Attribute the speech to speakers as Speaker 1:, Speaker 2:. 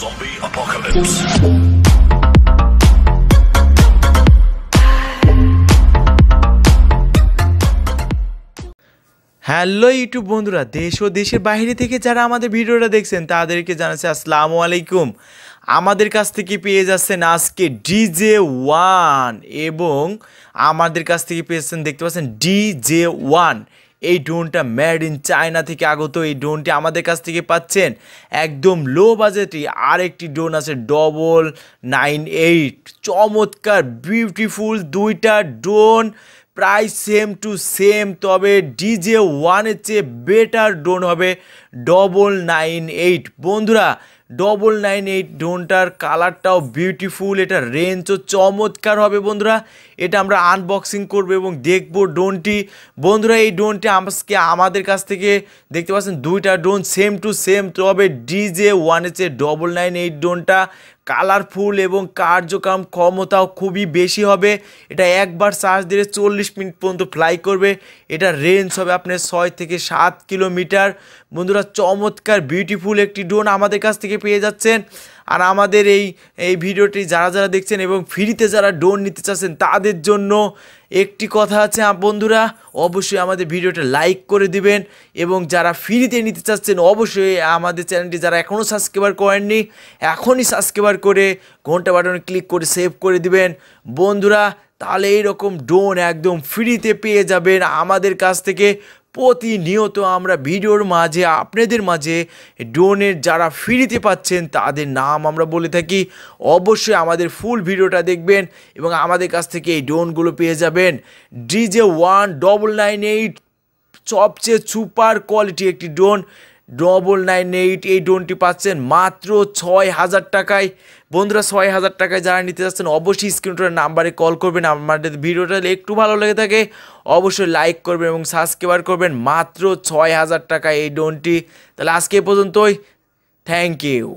Speaker 1: Zombie Apocalypse. Hello YouTube বন্ধুরা দেশ ও দেশের বাইরে থেকে যারা আমাদের ভিডিওটা দেখছেন তাদেরকে জানাচ্ছে আসসালাম আলাইকুম আমাদের কাছ থেকে পেয়ে যাচ্ছেন আজকে ডিজে ওয়ান এবং আমাদের কাছ থেকে পেয়েছেন দেখতে পাচ্ছেন ডিজে ওয়ান এই ড্রোনটা ম্যাড ইন চায়না থেকে আগত এই ড্রোনটি আমাদের কাছ থেকে পাচ্ছেন একদম লো বাজেটে আরেকটি ড্রোন আছে ডবল নাইন এইট চমৎকার বিউটিফুল দুইটা ড্রোন প্রায় সেম টু সেম তবে ডিজে ওয়ানের চেয়ে বেটার ড্রোন হবে ডবল নাইন এইট বন্ধুরা ডবল নাইন এইট ড্রোনটার কালারটাও বিউটিফুল এটা রেঞ্জও চমৎকার হবে বন্ধুরা এটা আমরা আনবক্সিং করব এবং দেখব ড্রোনটি বন্ধুরা এই ড্রোনটি আজকে আমাদের কাছ থেকে দেখতে পাচ্ছেন দুইটা ড্রোন সেম টু সেম তবে ডিজে ওয়ান এসে ডবল নাইন এইট ড্রোনটা কালারফুল এবং কার্যক্রম ক্ষমতাও খুবই বেশি হবে এটা একবার চার্জ দিলে চল্লিশ মিনিট পর্যন্ত ফ্লাই করবে এটা রেঞ্জ হবে আপনার ছয় থেকে সাত কিলোমিটার বন্ধুরা চমৎকার বিউটিফুল একটি ড্রোন আমাদের কাছ থেকে থেকে পেয়ে যাচ্ছেন আর আমাদের এই এই ভিডিওটি যারা যারা দেখছেন এবং ফ্রিতে যারা ডোন নিতে চাচ্ছেন তাদের জন্য একটি কথা আছে বন্ধুরা অবশ্যই আমাদের ভিডিওটা লাইক করে দিবেন এবং যারা ফ্রিতে নিতে চাচ্ছেন অবশ্যই আমাদের চ্যানেলটি যারা এখনও সাবস্ক্রাইবার করেননি এখনই সাবস্ক্রাইবার করে ঘন্টা বাটনে ক্লিক করে সেভ করে দিবেন বন্ধুরা তাহলে এইরকম ডোন একদম ফ্রিতে পেয়ে যাবেন আমাদের কাছ থেকে প্রতিনিয়ত আমরা ভিডিওর মাঝে আপনাদের মাঝে ড্রোনের যারা ফ্রিতে পাচ্ছেন তাদের নাম আমরা বলে থাকি অবশ্যই আমাদের ফুল ভিডিওটা দেখবেন এবং আমাদের কাছ থেকে এই ড্রোনগুলো পেয়ে যাবেন DJ one double nine eight সবচেয়ে সুপার কোয়ালিটি একটি ড্রোন ডবল নাইন এইট এই ড্রোনটি পাচ্ছেন মাত্র ছয় হাজার টাকায় বন্ধুরা ছয় হাজার টাকায় যারা নিতে যাচ্ছেন অবশ্যই স্ক্রিনটার নাম্বারে কল করবেন আমাদের ভিডিওটা একটু ভালো লেগে থাকে অবশ্যই লাইক করবেন এবং সাবস্ক্রাইবার করবেন মাত্র ছয় হাজার টাকায় এই ড্রোনটি তাহলে আজকে পর্যন্তই থ্যাংক ইউ